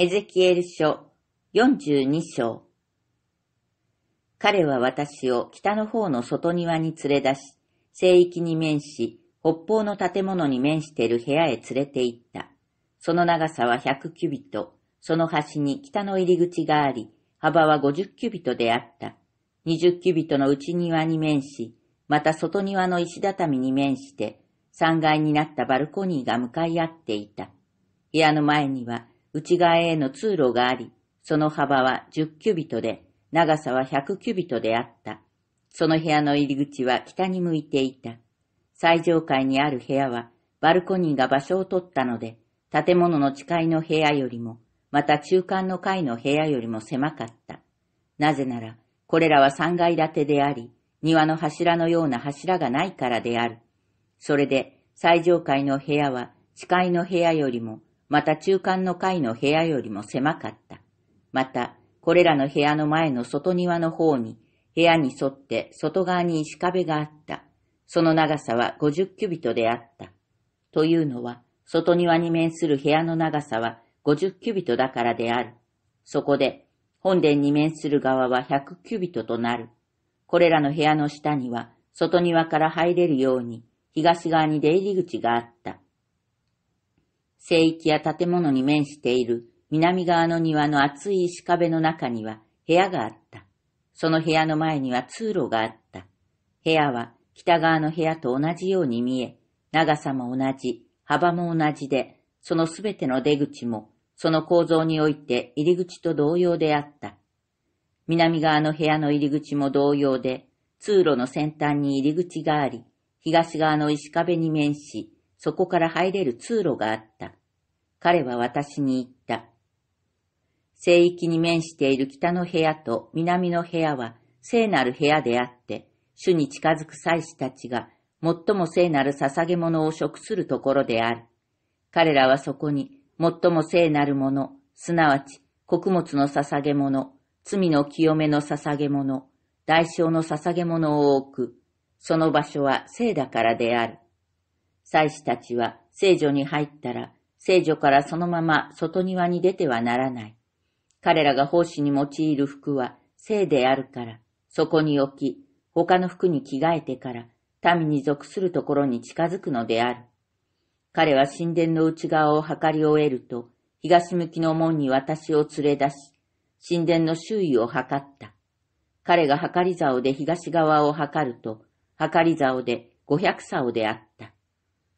エゼキエル書42章彼は私を北の方の外庭に連れ出し、聖域に面し、北方の建物に面している部屋へ連れて行った。その長さは100キュビト、その端に北の入り口があり、幅は50キュビトであった。20キュビトの内庭に面し、また外庭の石畳に面して、3階になったバルコニーが向かい合っていた。部屋の前には、内側への通路があり、その幅は10キュビトで、長さは100キュビトであった。その部屋の入り口は北に向いていた。最上階にある部屋は、バルコニーが場所を取ったので、建物の誓いの部屋よりも、また中間の階の部屋よりも狭かった。なぜなら、これらは3階建てであり、庭の柱のような柱がないからである。それで、最上階の部屋は、地いの部屋よりも、また中間の階の部屋よりも狭かった。また、これらの部屋の前の外庭の方に、部屋に沿って外側に石壁があった。その長さは五十キュビトであった。というのは、外庭に面する部屋の長さは五十キュビトだからである。そこで、本殿に面する側は百キュビトとなる。これらの部屋の下には、外庭から入れるように、東側に出入り口があった。聖域や建物に面している南側の庭の厚い石壁の中には部屋があった。その部屋の前には通路があった。部屋は北側の部屋と同じように見え、長さも同じ、幅も同じで、そのすべての出口も、その構造において入り口と同様であった。南側の部屋の入り口も同様で、通路の先端に入り口があり、東側の石壁に面し、そこから入れる通路があった。彼は私に言った。聖域に面している北の部屋と南の部屋は聖なる部屋であって、主に近づく祭司たちが最も聖なる捧げ物を食するところである。彼らはそこに最も聖なるもの、すなわち穀物の捧げ物、罪の清めの捧げ物、代償の捧げ物を置く。その場所は聖だからである。祭司たちは聖女に入ったら、聖女からそのまま外庭に出てはならない。彼らが奉仕に用いる服は聖であるから、そこに置き、他の服に着替えてから、民に属するところに近づくのである。彼は神殿の内側を測り終えると、東向きの門に私を連れ出し、神殿の周囲を測った。彼が測り竿で東側を測ると、測り竿で五百竿であった。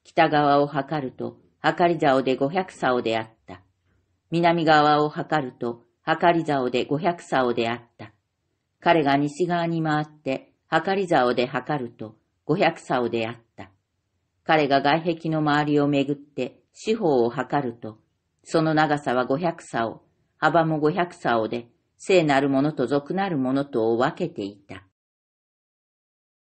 北側を測ると、はかり竿で五百竿であった。南側を測ると、はかり竿で五百竿であった。彼が西側に回って、はかり竿で測ると、五百竿であった。彼が外壁の周りをめぐって、四方を測ると、その長さは五百竿、幅も五百竿で、聖なるものと俗なるものとを分けていた。